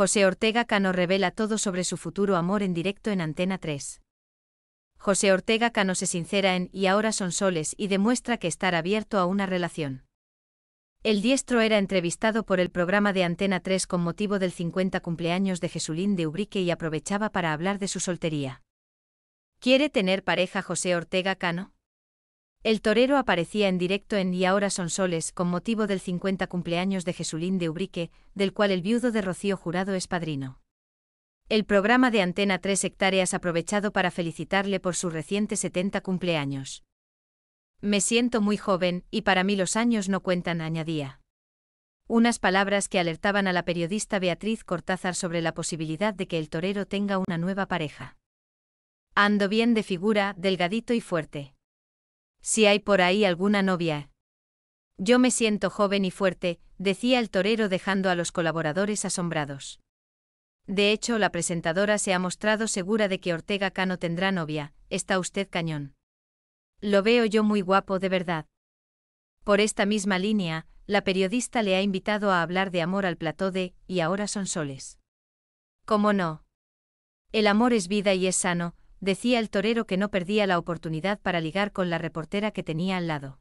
José Ortega Cano revela todo sobre su futuro amor en directo en Antena 3. José Ortega Cano se sincera en Y ahora son soles y demuestra que estar abierto a una relación. El diestro era entrevistado por el programa de Antena 3 con motivo del 50 cumpleaños de Jesulín de Ubrique y aprovechaba para hablar de su soltería. ¿Quiere tener pareja José Ortega Cano? El torero aparecía en directo en Y ahora son soles con motivo del 50 cumpleaños de Jesulín de Ubrique, del cual el viudo de Rocío Jurado es padrino. El programa de Antena 3 Hectáreas aprovechado para felicitarle por sus recientes 70 cumpleaños. Me siento muy joven, y para mí los años no cuentan, añadía. Unas palabras que alertaban a la periodista Beatriz Cortázar sobre la posibilidad de que el torero tenga una nueva pareja. Ando bien de figura, delgadito y fuerte. Si hay por ahí alguna novia. Yo me siento joven y fuerte, decía el torero dejando a los colaboradores asombrados. De hecho, la presentadora se ha mostrado segura de que Ortega Cano tendrá novia, está usted cañón. Lo veo yo muy guapo de verdad. Por esta misma línea, la periodista le ha invitado a hablar de amor al plató de, y ahora son soles. ¿Cómo no? El amor es vida y es sano, decía el torero que no perdía la oportunidad para ligar con la reportera que tenía al lado.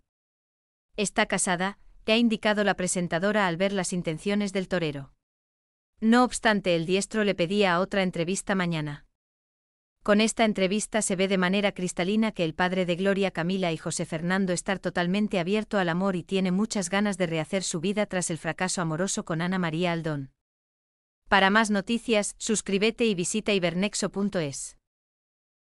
Está casada, que ha indicado la presentadora al ver las intenciones del torero. No obstante, el diestro le pedía a otra entrevista mañana. Con esta entrevista se ve de manera cristalina que el padre de Gloria Camila y José Fernando está totalmente abierto al amor y tiene muchas ganas de rehacer su vida tras el fracaso amoroso con Ana María Aldón. Para más noticias, suscríbete y visita ibernexo.es.